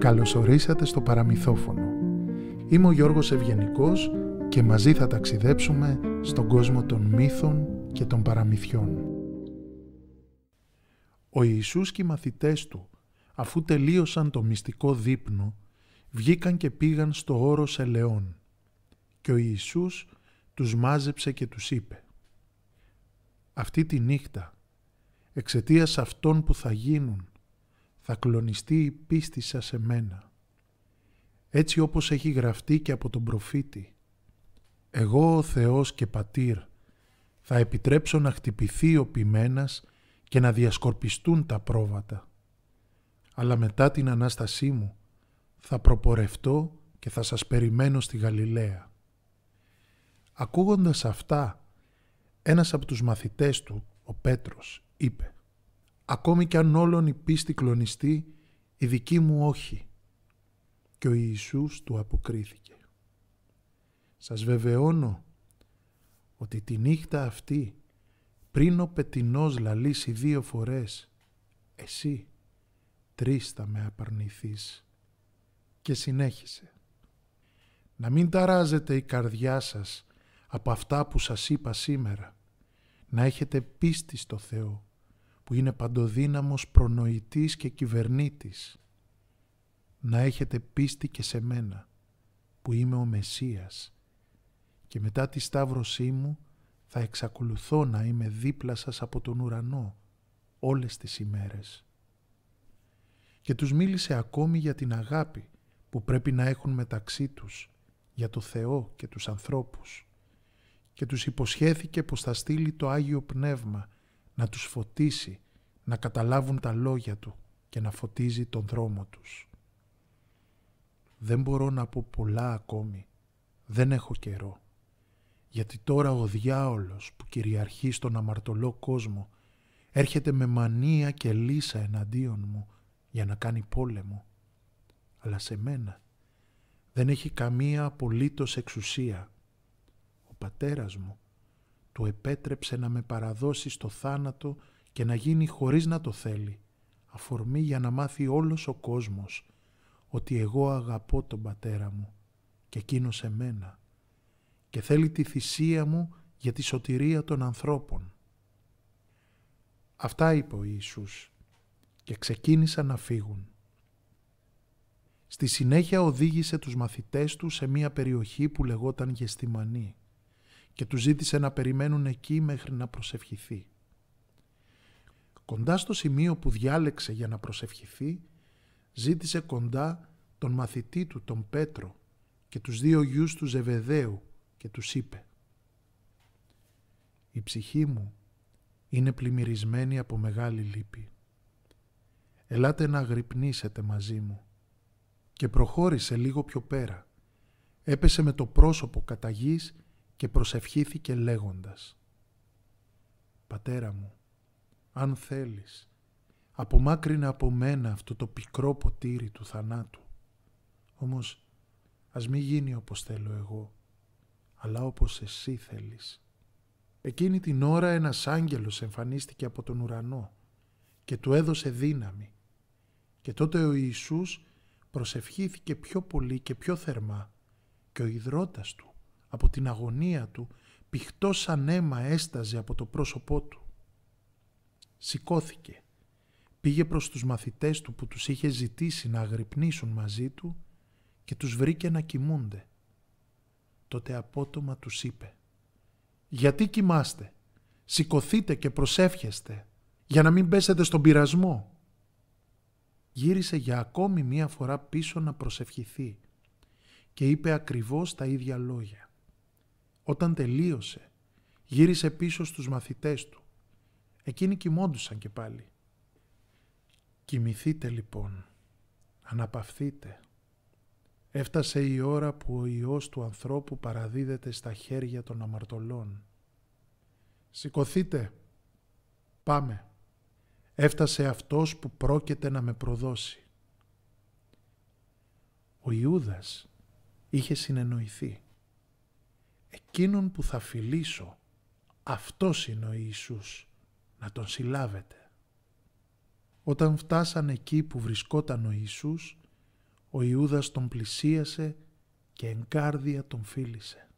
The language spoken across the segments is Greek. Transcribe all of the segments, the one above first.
Καλωσορίσατε στο παραμυθόφωνο. Είμαι ο Γιώργος Ευγενικός και μαζί θα ταξιδέψουμε στον κόσμο των μύθων και των παραμυθιών. Ο Ιησούς και οι μαθητές του, αφού τελείωσαν το μυστικό δείπνο, βγήκαν και πήγαν στο όρο Ελαιών. Και ο Ιησούς τους μάζεψε και τους είπε «Αυτή τη νύχτα, εξαιτίας αυτών που θα γίνουν, θα κλονιστεί η πίστη σας σε μένα. Έτσι όπως έχει γραφτεί και από τον προφήτη. Εγώ ο Θεός και Πατήρ θα επιτρέψω να χτυπηθεί ο ποιμένας και να διασκορπιστούν τα πρόβατα. Αλλά μετά την Ανάστασή μου θα προπορευτώ και θα σας περιμένω στη Γαλιλαία. Ακούγοντας αυτά, ένας από τους μαθητές του, ο Πέτρος, είπε Ακόμη κι αν όλων η πίστη κλονιστεί, η δική μου όχι. Και ο Ιησούς του αποκρίθηκε. Σας βεβαιώνω ότι τη νύχτα αυτή, πριν ο πετινός λαλήσει δύο φορές, εσύ τρεις θα με απαρνηθείς. Και συνέχισε. Να μην ταράζετε η καρδιά σας από αυτά που σας είπα σήμερα. Να έχετε πίστη στο Θεό που είναι παντοδύναμος προνοητής και κυβερνήτης. Να έχετε πίστη και σε μένα, που είμαι ο Μεσσίας, και μετά τη σταύρωσή μου θα εξακολουθώ να είμαι δίπλα σας από τον ουρανό όλες τις ημέρες. Και τους μίλησε ακόμη για την αγάπη που πρέπει να έχουν μεταξύ τους, για το Θεό και τους ανθρώπους. Και τους υποσχέθηκε πως θα στείλει το Άγιο Πνεύμα να τους φωτίσει, να καταλάβουν τα λόγια του και να φωτίζει τον δρόμο τους. Δεν μπορώ να πω πολλά ακόμη, δεν έχω καιρό, γιατί τώρα ο διάολος που κυριαρχεί στον αμαρτωλό κόσμο έρχεται με μανία και λύσα εναντίον μου για να κάνει πόλεμο. Αλλά σε μένα δεν έχει καμία απολύτως εξουσία. Ο πατέρας μου του επέτρεψε να με παραδώσει στο θάνατο και να γίνει χωρίς να το θέλει, αφορμή για να μάθει όλος ο κόσμος ότι εγώ αγαπώ τον πατέρα μου και εκείνος μένα και θέλει τη θυσία μου για τη σωτηρία των ανθρώπων. Αυτά είπε ο Ιησούς και ξεκίνησαν να φύγουν. Στη συνέχεια οδήγησε τους μαθητές του σε μια περιοχή που λεγόταν Γεστημανή και του ζήτησε να περιμένουν εκεί μέχρι να προσευχηθεί. Κοντά στο σημείο που διάλεξε για να προσευχηθεί, ζήτησε κοντά τον μαθητή του, τον Πέτρο, και τους δύο γιους του Ζεβεδαίου και τους είπε «Η ψυχή μου είναι πλημμυρισμένη από μεγάλη λύπη. Ελάτε να γρυπνήσετε μαζί μου». Και προχώρησε λίγο πιο πέρα. Έπεσε με το πρόσωπο κατά και προσευχήθηκε λέγοντας «Πατέρα μου, αν θέλεις, απομάκρυνε από μένα αυτό το πικρό ποτήρι του θανάτου. Όμως ας μη γίνει όπως θέλω εγώ, αλλά όπως εσύ θέλεις». Εκείνη την ώρα ένας άγγελος εμφανίστηκε από τον ουρανό και του έδωσε δύναμη. Και τότε ο Ιησούς προσευχήθηκε πιο πολύ και πιο θερμά και ο ιδρώτας του από την αγωνία του, πηχτός σαν αίμα έσταζε από το πρόσωπό του. Σηκώθηκε. Πήγε προς τους μαθητές του που τους είχε ζητήσει να αγρυπνήσουν μαζί του και τους βρήκε να κοιμούνται. Τότε απότομα τους είπε «Γιατί κοιμάστε, σηκωθείτε και προσεύχεστε για να μην πέσετε στον πειρασμό». Γύρισε για ακόμη μία φορά πίσω να προσευχηθεί και είπε ακριβώς τα ίδια λόγια. Όταν τελείωσε, γύρισε πίσω στους μαθητές του. Εκείνοι κοιμόντουσαν και πάλι. Κοιμηθείτε λοιπόν, αναπαυθείτε. Έφτασε η ώρα που ο Υιός του ανθρώπου παραδίδεται στα χέρια των αμαρτωλών. Σηκωθείτε, πάμε. Έφτασε αυτός που πρόκειται να με προδώσει. Ο Ιούδας είχε συνεννοηθεί εκείνον που θα φιλήσω, αυτός είναι ο Ιησούς, να τον συλλάβετε. Όταν φτάσαν εκεί που βρισκόταν ο Ιησούς, ο Ιούδας τον πλησίασε και εγκάρδια τον φίλησε.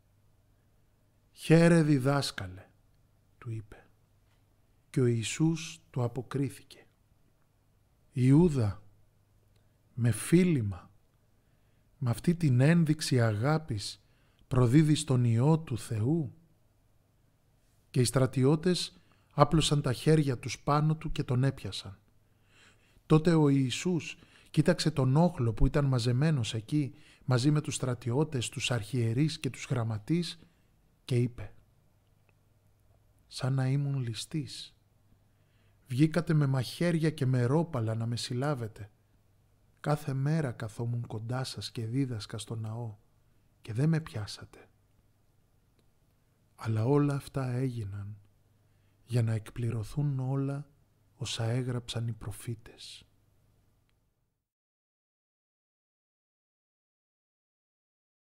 «Χαίρε διδάσκαλε», του είπε. Και ο Ιησούς του αποκρίθηκε. «Ιούδα, με φίλημα, με αυτή την ένδειξη αγάπης προδίδει στον Υιό του Θεού. Και οι στρατιώτες άπλωσαν τα χέρια τους πάνω του και τον έπιασαν. Τότε ο Ιησούς κοίταξε τον όχλο που ήταν μαζεμένος εκεί μαζί με τους στρατιώτες, τους αρχιερείς και τους γραμματείς και είπε «Σαν να ήμουν ληστής. Βγήκατε με μαχαίρια και με ρόπαλα να με συλλάβετε. Κάθε μέρα καθόμουν κοντά σας και δίδασκα στο ναό και δεν με πιάσατε. Αλλά όλα αυτά έγιναν για να εκπληρωθούν όλα όσα έγραψαν οι προφήτες.